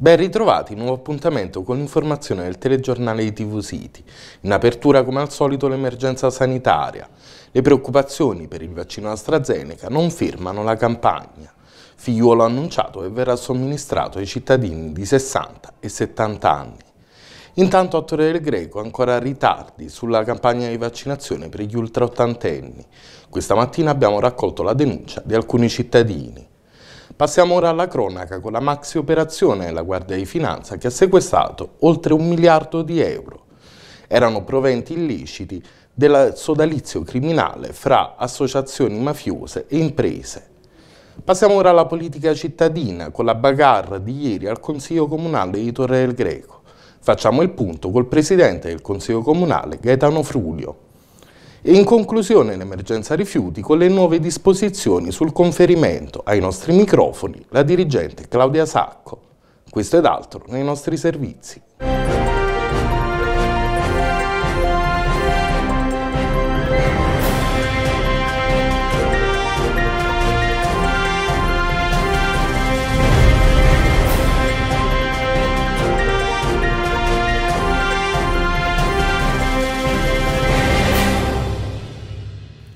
Ben ritrovati, nuovo appuntamento con l'informazione del telegiornale di TV City. In apertura come al solito l'emergenza sanitaria. Le preoccupazioni per il vaccino AstraZeneca non fermano la campagna. Figliuolo ha annunciato che verrà somministrato ai cittadini di 60 e 70 anni. Intanto a Torre del Greco ancora ritardi sulla campagna di vaccinazione per gli ultraottantenni. Questa mattina abbiamo raccolto la denuncia di alcuni cittadini. Passiamo ora alla cronaca con la maxi operazione della Guardia di Finanza che ha sequestrato oltre un miliardo di euro. Erano proventi illeciti del sodalizio criminale fra associazioni mafiose e imprese. Passiamo ora alla politica cittadina con la bagarra di ieri al Consiglio Comunale di Torre del Greco. Facciamo il punto col Presidente del Consiglio Comunale Gaetano Frulio. E in conclusione l'emergenza rifiuti con le nuove disposizioni sul conferimento ai nostri microfoni la dirigente Claudia Sacco. Questo ed altro nei nostri servizi.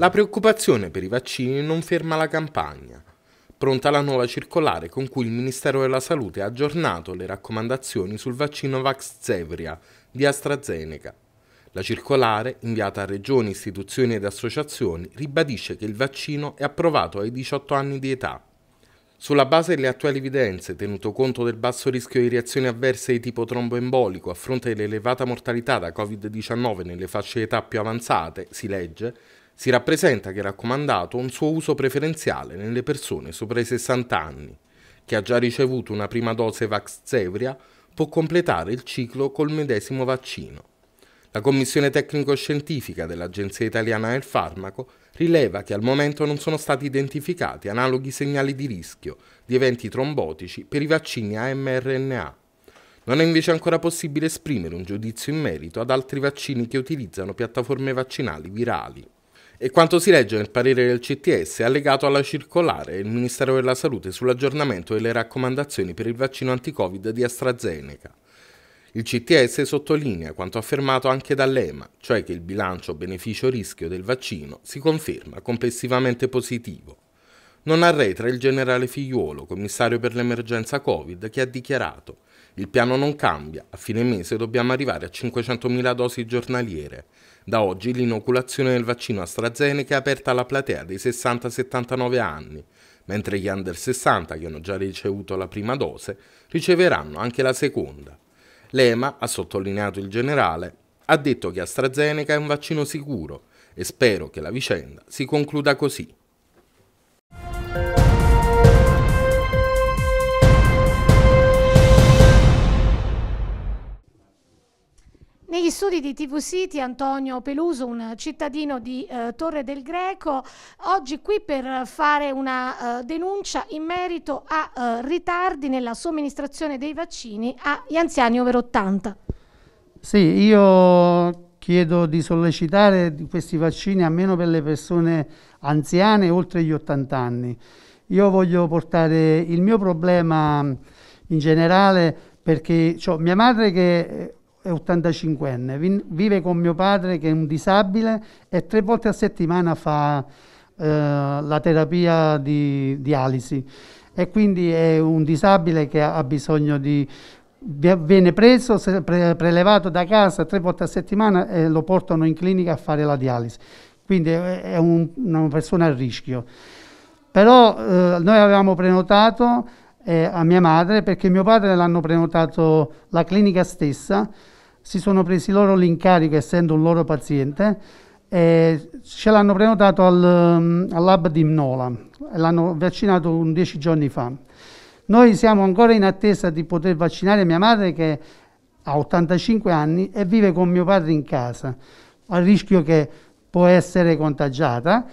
La preoccupazione per i vaccini non ferma la campagna. Pronta la nuova circolare con cui il Ministero della Salute ha aggiornato le raccomandazioni sul vaccino Vaxzevria di AstraZeneca. La circolare, inviata a regioni, istituzioni ed associazioni, ribadisce che il vaccino è approvato ai 18 anni di età. Sulla base delle attuali evidenze, tenuto conto del basso rischio di reazioni avverse di tipo tromboembolico a fronte dell'elevata mortalità da Covid-19 nelle fasce di età più avanzate, si legge, si rappresenta che è raccomandato un suo uso preferenziale nelle persone sopra i 60 anni. Chi ha già ricevuto una prima dose Vaxzevria può completare il ciclo col medesimo vaccino. La Commissione tecnico-scientifica dell'Agenzia Italiana del Farmaco rileva che al momento non sono stati identificati analoghi segnali di rischio di eventi trombotici per i vaccini AMRNA. Non è invece ancora possibile esprimere un giudizio in merito ad altri vaccini che utilizzano piattaforme vaccinali virali. E quanto si legge nel parere del CTS, allegato alla circolare, il Ministero della Salute sull'aggiornamento delle raccomandazioni per il vaccino anti-Covid di AstraZeneca. Il CTS sottolinea quanto affermato anche dall'EMA, cioè che il bilancio beneficio-rischio del vaccino si conferma complessivamente positivo. Non arretra il generale Figliuolo, commissario per l'emergenza Covid, che ha dichiarato «Il piano non cambia, a fine mese dobbiamo arrivare a 500.000 dosi giornaliere». Da oggi l'inoculazione del vaccino AstraZeneca è aperta alla platea dei 60-79 anni, mentre gli under 60 che hanno già ricevuto la prima dose riceveranno anche la seconda. L'EMA, ha sottolineato il generale, ha detto che AstraZeneca è un vaccino sicuro e spero che la vicenda si concluda così. Negli studi di TV City Antonio Peluso, un cittadino di eh, Torre del Greco, oggi qui per fare una eh, denuncia in merito a eh, ritardi nella somministrazione dei vaccini agli anziani over 80. Sì, io chiedo di sollecitare questi vaccini almeno per le persone anziane oltre gli 80 anni. Io voglio portare il mio problema in generale perché cioè, mia madre che eh, 85enne, vive con mio padre che è un disabile e tre volte a settimana fa eh, la terapia di dialisi e quindi è un disabile che ha bisogno di viene preso, pre, prelevato da casa tre volte a settimana e lo portano in clinica a fare la dialisi. Quindi è un, una persona a rischio. Però eh, noi avevamo prenotato eh, a mia madre perché mio padre l'hanno prenotato la clinica stessa si sono presi loro l'incarico essendo un loro paziente e ce l'hanno prenotato al, mm, al lab di Mnola e l'hanno vaccinato un 10 giorni fa. Noi siamo ancora in attesa di poter vaccinare mia madre che ha 85 anni e vive con mio padre in casa, a rischio che può essere contagiata,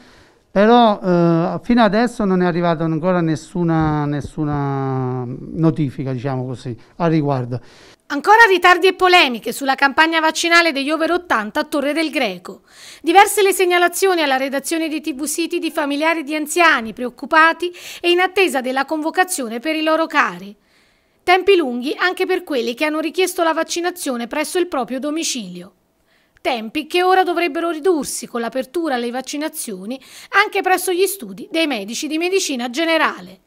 però eh, fino adesso non è arrivata ancora nessuna, nessuna notifica, diciamo così, al riguardo. Ancora ritardi e polemiche sulla campagna vaccinale degli over 80 a Torre del Greco. Diverse le segnalazioni alla redazione di TV City di familiari di anziani preoccupati e in attesa della convocazione per i loro cari. Tempi lunghi anche per quelli che hanno richiesto la vaccinazione presso il proprio domicilio. Tempi che ora dovrebbero ridursi con l'apertura alle vaccinazioni anche presso gli studi dei medici di medicina generale.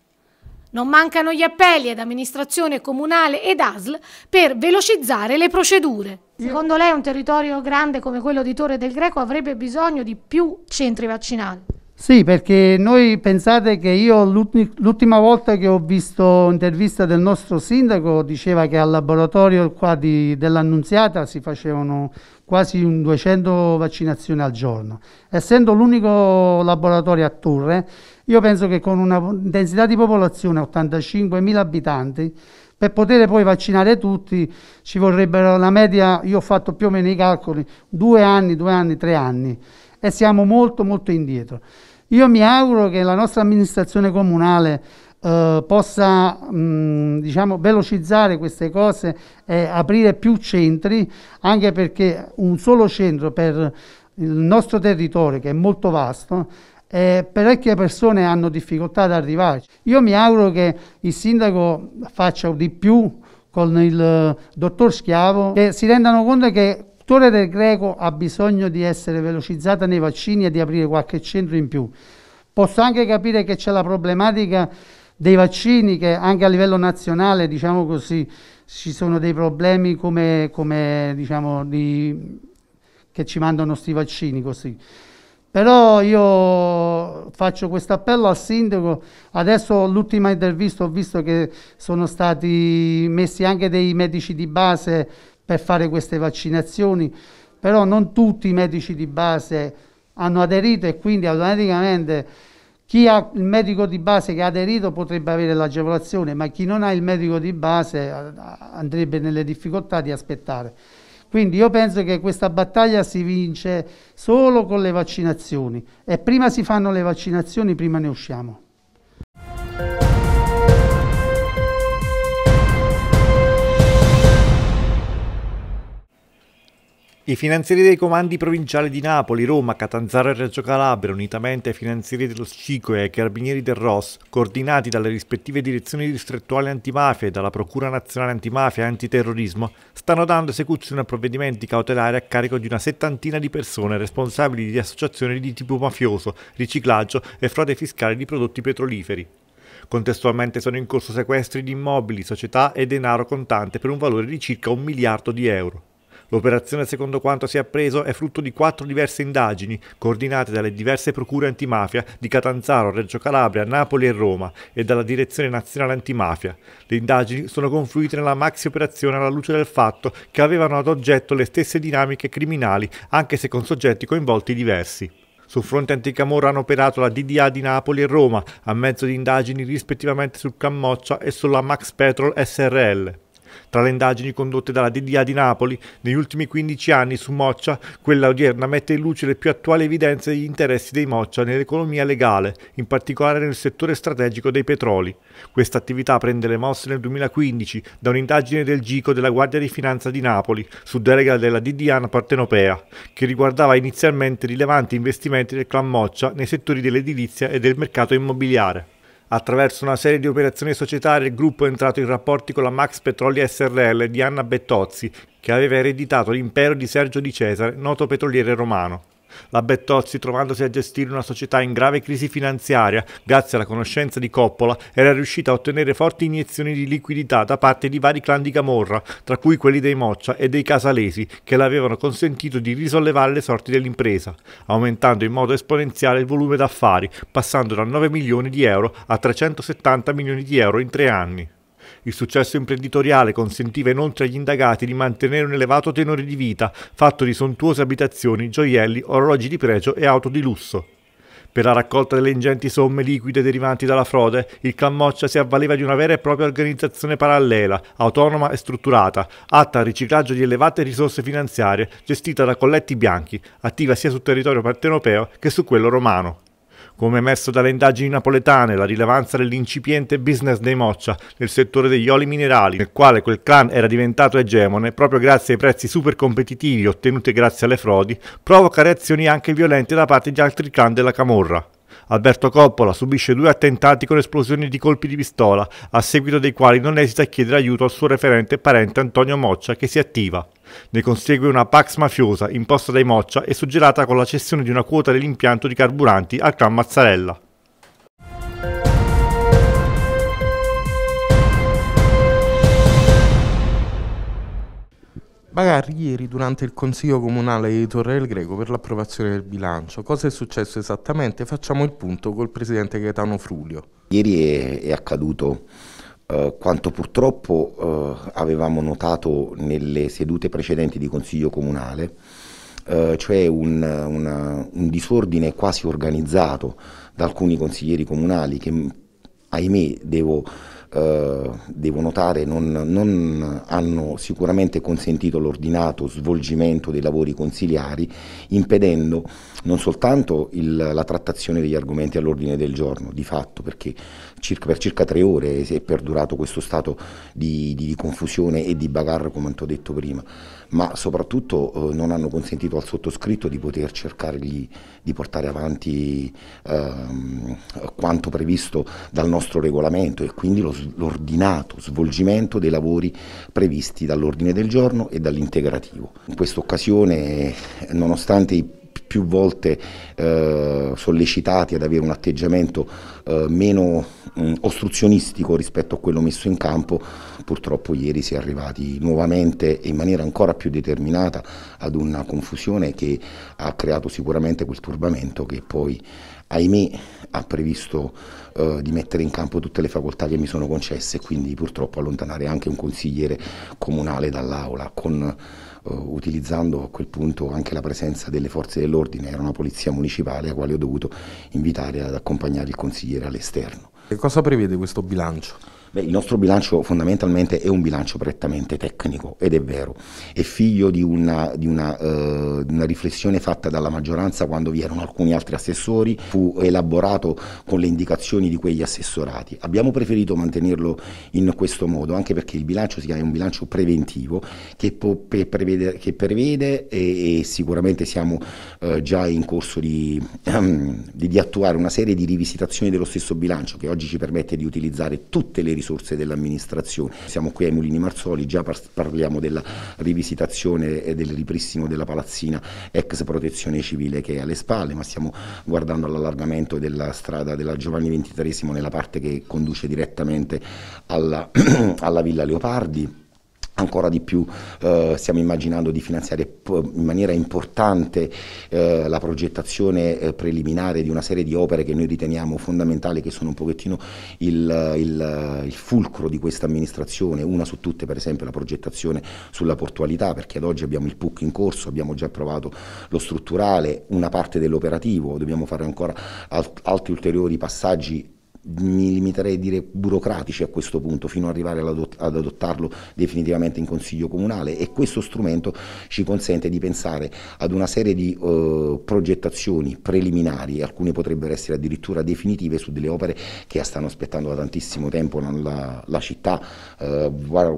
Non mancano gli appelli ad amministrazione comunale ed ASL per velocizzare le procedure. Secondo lei un territorio grande come quello di Torre del Greco avrebbe bisogno di più centri vaccinali? Sì, perché noi pensate che io l'ultima volta che ho visto un'intervista del nostro sindaco diceva che al laboratorio dell'Annunziata si facevano quasi 200 vaccinazioni al giorno. Essendo l'unico laboratorio a Torre, io penso che con una densità di popolazione 85.000 abitanti, per poter poi vaccinare tutti ci vorrebbero la media, io ho fatto più o meno i calcoli, due anni, due anni, tre anni e siamo molto molto indietro. Io mi auguro che la nostra amministrazione comunale eh, possa mh, diciamo, velocizzare queste cose e aprire più centri, anche perché un solo centro per il nostro territorio, che è molto vasto, eh, parecchie persone hanno difficoltà ad arrivarci. Io mi auguro che il sindaco faccia di più con il eh, dottor Schiavo, che si rendano conto che Torre del Greco ha bisogno di essere velocizzata nei vaccini e di aprire qualche centro in più. Posso anche capire che c'è la problematica dei vaccini che anche a livello nazionale, diciamo così, ci sono dei problemi come, come diciamo, di, che ci mandano questi vaccini così. Però io faccio questo appello al sindaco, adesso l'ultima intervista ho visto che sono stati messi anche dei medici di base per fare queste vaccinazioni, però non tutti i medici di base hanno aderito e quindi automaticamente chi ha il medico di base che ha aderito potrebbe avere l'agevolazione, ma chi non ha il medico di base eh, andrebbe nelle difficoltà di aspettare. Quindi io penso che questa battaglia si vince solo con le vaccinazioni e prima si fanno le vaccinazioni, prima ne usciamo. I finanzieri dei comandi provinciali di Napoli, Roma, Catanzaro e Reggio Calabria, unitamente ai finanzieri dello Scico e ai carabinieri del ROS, coordinati dalle rispettive direzioni distrettuali antimafia e dalla Procura nazionale antimafia e antiterrorismo, stanno dando esecuzione a provvedimenti cautelari a carico di una settantina di persone responsabili di associazioni di tipo mafioso, riciclaggio e frode fiscale di prodotti petroliferi. Contestualmente sono in corso sequestri di immobili, società e denaro contante per un valore di circa un miliardo di euro. L'operazione, secondo quanto si è appreso, è frutto di quattro diverse indagini, coordinate dalle diverse procure antimafia di Catanzaro, Reggio Calabria, Napoli e Roma e dalla Direzione Nazionale Antimafia. Le indagini sono confluite nella maxi operazione alla luce del fatto che avevano ad oggetto le stesse dinamiche criminali, anche se con soggetti coinvolti diversi. Sul fronte anticamorra hanno operato la DDA di Napoli e Roma, a mezzo di indagini rispettivamente sul Cammoccia e sulla Max Petrol SRL. Tra le indagini condotte dalla DDA di Napoli negli ultimi 15 anni su Moccia, quella odierna mette in luce le più attuali evidenze degli interessi dei Moccia nell'economia legale, in particolare nel settore strategico dei petroli. Questa attività prende le mosse nel 2015 da un'indagine del GICO della Guardia di Finanza di Napoli su delega della DDA partenopea, che riguardava inizialmente rilevanti investimenti del clan Moccia nei settori dell'edilizia e del mercato immobiliare. Attraverso una serie di operazioni societarie il gruppo è entrato in rapporti con la Max Petrolli SRL di Anna Bettozzi, che aveva ereditato l'impero di Sergio di Cesare, noto petroliere romano. La Bettozzi, trovandosi a gestire una società in grave crisi finanziaria, grazie alla conoscenza di Coppola, era riuscita a ottenere forti iniezioni di liquidità da parte di vari clan di Camorra, tra cui quelli dei Moccia e dei Casalesi, che le avevano consentito di risollevare le sorti dell'impresa, aumentando in modo esponenziale il volume d'affari, passando da 9 milioni di euro a 370 milioni di euro in tre anni. Il successo imprenditoriale consentiva inoltre agli indagati di mantenere un elevato tenore di vita, fatto di sontuose abitazioni, gioielli, orologi di pregio e auto di lusso. Per la raccolta delle ingenti somme liquide derivanti dalla frode, il Clammoccia si avvaleva di una vera e propria organizzazione parallela, autonoma e strutturata, atta al riciclaggio di elevate risorse finanziarie, gestita da colletti bianchi, attiva sia sul territorio partenopeo che su quello romano. Come emerso dalle indagini napoletane, la rilevanza dell'incipiente business dei Moccia nel settore degli oli minerali, nel quale quel clan era diventato egemone proprio grazie ai prezzi super competitivi ottenuti grazie alle frodi, provoca reazioni anche violente da parte di altri clan della Camorra. Alberto Coppola subisce due attentati con esplosioni di colpi di pistola, a seguito dei quali non esita a chiedere aiuto al suo referente parente Antonio Moccia che si attiva. Ne consegue una pax mafiosa imposta dai Moccia e suggerata con la cessione di una quota dell'impianto di carburanti al clan Mazzarella. Magari ieri durante il Consiglio Comunale di Torre del Greco per l'approvazione del bilancio, cosa è successo esattamente? Facciamo il punto col Presidente Gaetano Frulio. Ieri è, è accaduto eh, quanto purtroppo eh, avevamo notato nelle sedute precedenti di Consiglio Comunale, eh, cioè un, una, un disordine quasi organizzato da alcuni consiglieri comunali che ahimè devo eh, devo notare, non, non, hanno sicuramente consentito l'ordinato svolgimento dei lavori consiliari, impedendo non soltanto il, la trattazione degli argomenti all'ordine del giorno, di fatto, perché circa, per circa tre ore è perdurato questo stato di, di confusione e di bagarre, come ho detto prima, ma soprattutto eh, non hanno consentito al sottoscritto di poter cercare di, portare avanti ehm, quanto previsto dal nostro regolamento e quindi l'ordinato svolgimento dei lavori previsti dall'ordine del giorno e dall'integrativo. In questa occasione, nonostante i più volte eh, sollecitati ad avere un atteggiamento eh, meno mh, mm, ostruzionistico rispetto a quello messo in campo, purtroppo ieri si è arrivati nuovamente e in maniera ancora più determinata ad una confusione che ha creato sicuramente quel turbamento che poi ahimè ha previsto eh, di mettere in campo tutte le facoltà che mi sono concesse e quindi purtroppo allontanare anche un consigliere comunale dall'aula con, eh, utilizzando a quel punto anche la presenza delle forze dell'ordine, era una polizia municipale a quale ho dovuto invitare ad accompagnare il consigliere all'esterno. Che cosa prevede questo bilancio? Beh, il nostro bilancio fondamentalmente è un bilancio prettamente tecnico ed è vero, è figlio di una, di una, eh, una riflessione fatta dalla maggioranza quando vi erano alcuni altri assessori, fu elaborato con le indicazioni di quegli assessorati. Abbiamo preferito mantenerlo in questo modo anche perché il bilancio si chiama un bilancio preventivo che, può, che prevede, che prevede e, e, sicuramente siamo eh, già in corso di, ehm, di, di attuare una serie di rivisitazioni dello stesso bilancio che oggi ci permette di utilizzare tutte le risorse risorse dell'amministrazione. Siamo qui ai Mulini Marzoli, già parliamo della rivisitazione e del ripristino della palazzina ex protezione civile che è alle spalle, ma stiamo guardando all'allargamento della strada della Giovanni XXIII nella parte che conduce direttamente alla, alla Villa Leopardi Ancora di più eh, stiamo immaginando di finanziare in maniera importante eh, la progettazione eh, preliminare di una serie di opere che noi riteniamo fondamentali, che sono un pochettino il, il, il fulcro di questa amministrazione, una su tutte per esempio la progettazione sulla portualità, perché ad oggi abbiamo il PUC in corso, abbiamo già approvato lo strutturale, una parte dell'operativo, dobbiamo fare ancora alt altri ulteriori passaggi mi limiterei a dire burocratici a questo punto, fino ad arrivare ad adottarlo definitivamente in Consiglio Comunale e questo strumento ci consente di pensare ad una serie di eh, progettazioni preliminari, alcune potrebbero essere addirittura definitive su delle opere che stanno aspettando da tantissimo tempo la, la città, eh,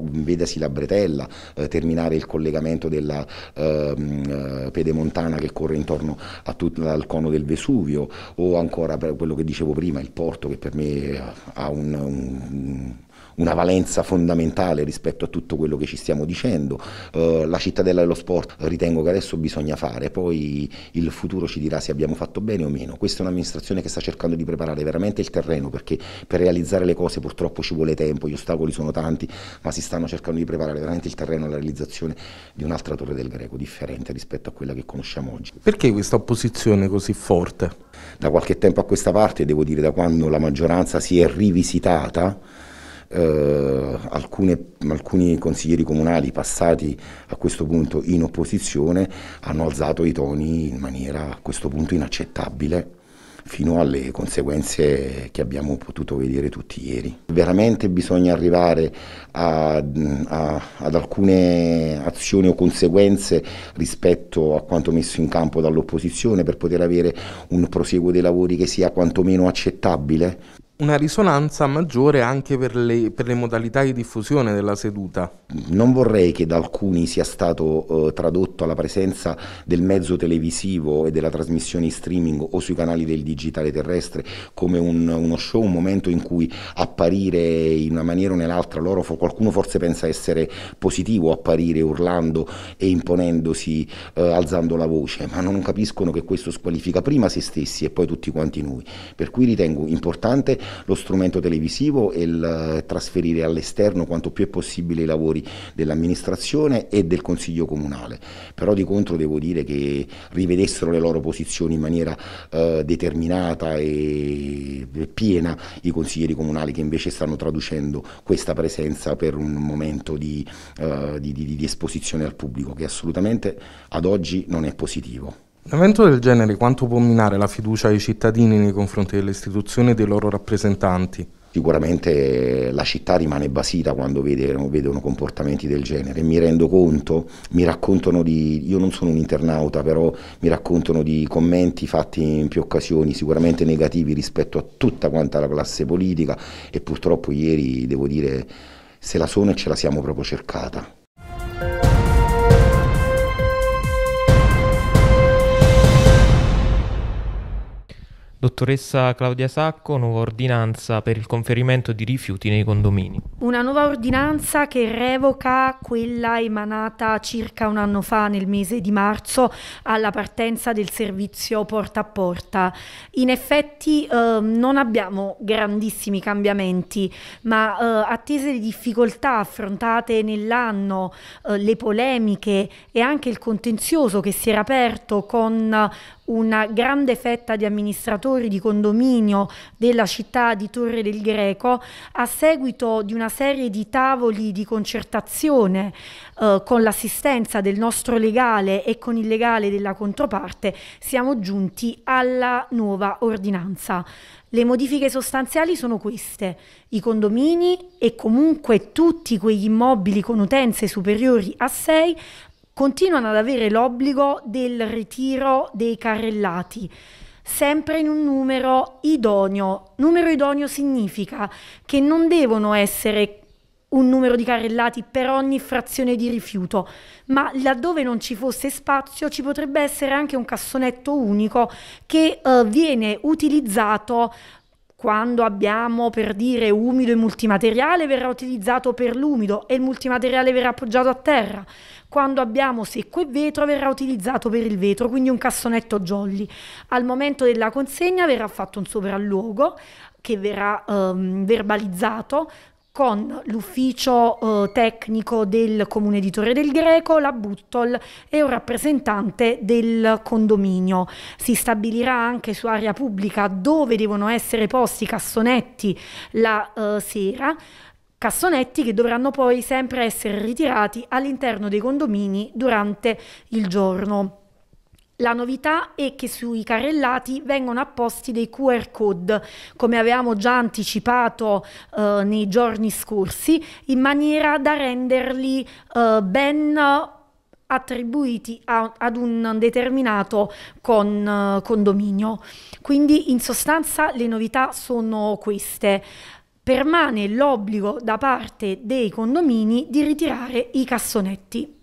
vedasi la Bretella, eh, terminare il collegamento della ehm, eh, pedemontana che corre intorno al cono del Vesuvio o ancora per quello che dicevo prima, il porto che per affidarmi a un, un una valenza fondamentale rispetto a tutto quello che ci stiamo dicendo. Eh, la cittadella dello sport ritengo che adesso bisogna fare, poi il futuro ci dirà se abbiamo fatto bene o meno. Questa è un'amministrazione che sta cercando di preparare veramente il terreno perché per realizzare le cose purtroppo ci vuole tempo, gli ostacoli sono tanti, ma si stanno cercando di preparare veramente il terreno alla realizzazione di un'altra Torre del Greco differente rispetto a quella che conosciamo oggi. Perché questa opposizione così forte? Da qualche tempo a questa parte, devo dire da quando la maggioranza si è rivisitata, eh, alcune, alcuni consiglieri comunali passati a questo punto in opposizione hanno alzato i toni in maniera a questo punto inaccettabile fino alle conseguenze che abbiamo potuto vedere tutti ieri. Veramente bisogna arrivare a, a, ad alcune azioni o conseguenze rispetto a quanto messo in campo dall'opposizione per poter avere un proseguo dei lavori che sia quantomeno accettabile una risonanza maggiore anche per le, per le, modalità di diffusione della seduta. Non vorrei che da alcuni sia stato eh, tradotto alla presenza del mezzo televisivo e della trasmissione in streaming o sui canali del digitale terrestre come un, uno show, un momento in cui apparire in una maniera o nell'altra loro, qualcuno forse pensa essere positivo apparire urlando e imponendosi, eh, alzando la voce, ma non capiscono che questo squalifica prima se stessi e poi tutti quanti noi. Per cui ritengo importante lo strumento televisivo e il eh, trasferire all'esterno quanto più è possibile i lavori dell'amministrazione e del Consiglio Comunale. Però di contro devo dire che rivedessero le loro posizioni in maniera eh, determinata e piena i consiglieri comunali che invece stanno traducendo questa presenza per un momento di, eh, di, di, di esposizione al pubblico che assolutamente ad oggi non è positivo. Un evento del genere quanto può minare la fiducia dei cittadini nei confronti delle istituzioni e dei loro rappresentanti? Sicuramente la città rimane basita quando vedono, vedono comportamenti del genere. Mi rendo conto, mi raccontano di. Io non sono un internauta, però mi raccontano di commenti fatti in più occasioni, sicuramente negativi rispetto a tutta quanta la classe politica. E purtroppo ieri devo dire se la sono e ce la siamo proprio cercata. Dottoressa Claudia Sacco, nuova ordinanza per il conferimento di rifiuti nei condomini. Una nuova ordinanza che revoca quella emanata circa un anno fa, nel mese di marzo, alla partenza del servizio porta a porta. In effetti eh, non abbiamo grandissimi cambiamenti, ma eh, attese le difficoltà affrontate nell'anno, eh, le polemiche e anche il contenzioso che si era aperto con una grande fetta di amministratori di condominio della città di Torre del Greco a seguito di una serie di tavoli di concertazione eh, con l'assistenza del nostro legale e con il legale della controparte siamo giunti alla nuova ordinanza. Le modifiche sostanziali sono queste. I condomini e comunque tutti quegli immobili con utenze superiori a 6 continuano ad avere l'obbligo del ritiro dei carrellati sempre in un numero idoneo. Numero idoneo significa che non devono essere un numero di carrellati per ogni frazione di rifiuto, ma laddove non ci fosse spazio ci potrebbe essere anche un cassonetto unico che eh, viene utilizzato quando abbiamo per dire umido e multimateriale verrà utilizzato per l'umido e il multimateriale verrà appoggiato a terra, quando abbiamo secco e vetro verrà utilizzato per il vetro, quindi un cassonetto jolly. Al momento della consegna verrà fatto un sopralluogo che verrà ehm, verbalizzato con l'ufficio eh, tecnico del comune di Torre del Greco, la Buttol e un rappresentante del condominio. Si stabilirà anche su area pubblica dove devono essere posti i cassonetti la eh, sera, cassonetti che dovranno poi sempre essere ritirati all'interno dei condomini durante il giorno. La novità è che sui carrellati vengono apposti dei QR code, come avevamo già anticipato eh, nei giorni scorsi, in maniera da renderli eh, ben attribuiti a, ad un determinato con, eh, condominio. Quindi in sostanza le novità sono queste. Permane l'obbligo da parte dei condomini di ritirare i cassonetti.